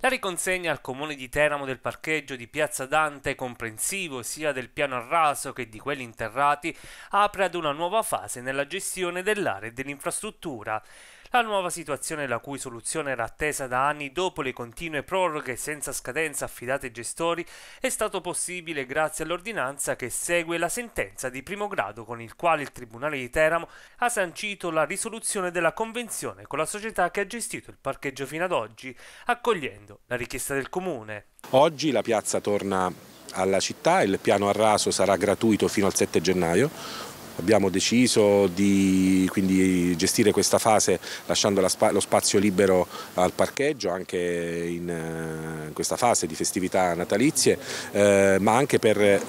La riconsegna al comune di Teramo del parcheggio di Piazza Dante, comprensivo sia del piano a raso che di quelli interrati, apre ad una nuova fase nella gestione dell'area e dell'infrastruttura. La nuova situazione, la cui soluzione era attesa da anni dopo le continue proroghe senza scadenza affidate ai gestori, è stato possibile grazie all'ordinanza che segue la sentenza di primo grado con il quale il Tribunale di Teramo ha sancito la risoluzione della convenzione con la società che ha gestito il parcheggio fino ad oggi, accogliendo la richiesta del Comune. Oggi la piazza torna alla città, il piano a raso sarà gratuito fino al 7 gennaio, Abbiamo deciso di gestire questa fase lasciando lo spazio libero al parcheggio anche in eh, questa fase di festività natalizie, eh, ma anche per eh,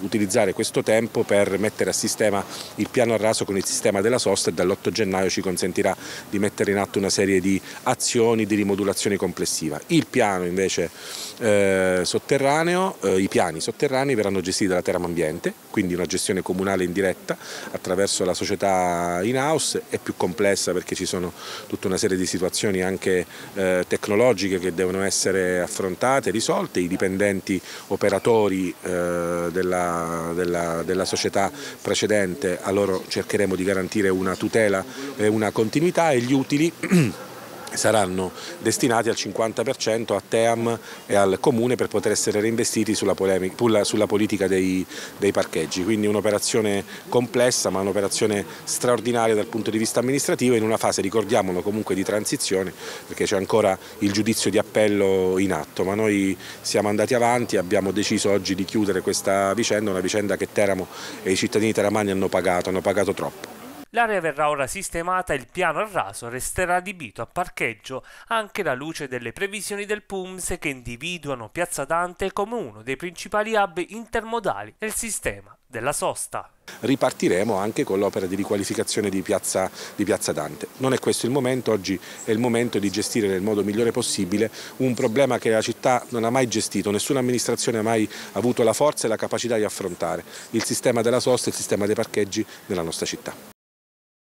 utilizzare questo tempo per mettere a sistema il piano a raso con il sistema della sosta e dall'8 gennaio ci consentirà di mettere in atto una serie di azioni di rimodulazione complessiva. Il piano invece eh, sotterraneo, eh, i piani sotterranei verranno gestiti dalla Terra Ambiente, quindi una gestione comunale indiretta attraverso la società in house, è più complessa perché ci sono tutta una serie di situazioni anche eh, tecnologiche che devono essere affrontate, risolte, i dipendenti operatori eh, della, della, della, società precedente, a loro cercheremo di garantire una tutela e una continuità e gli utili saranno destinati al 50% a Team e al Comune per poter essere reinvestiti sulla, polemica, sulla politica dei, dei, parcheggi. Quindi un'operazione complessa ma un'operazione straordinaria dal punto di vista amministrativo in una fase, ricordiamolo comunque, di transizione perché c'è ancora il giudizio di appello in atto, ma noi siamo andati avanti, abbiamo deciso oggi di chiudere questa vicenda, una vicenda che Teramo e i cittadini teramani hanno pagato, hanno pagato troppo. L'area verrà ora sistemata e il piano a raso resterà adibito a parcheggio anche alla luce delle previsioni del PUMS che individuano Piazza Dante come uno dei principali hub intermodali nel sistema della sosta. Ripartiremo anche con l'opera di riqualificazione di piazza, di piazza, Dante. Non è questo il momento, oggi è il momento di gestire nel modo migliore possibile un problema che la città non ha mai gestito, nessuna amministrazione ha mai avuto la forza e la capacità di affrontare, il sistema della sosta e il sistema dei parcheggi nella nostra città.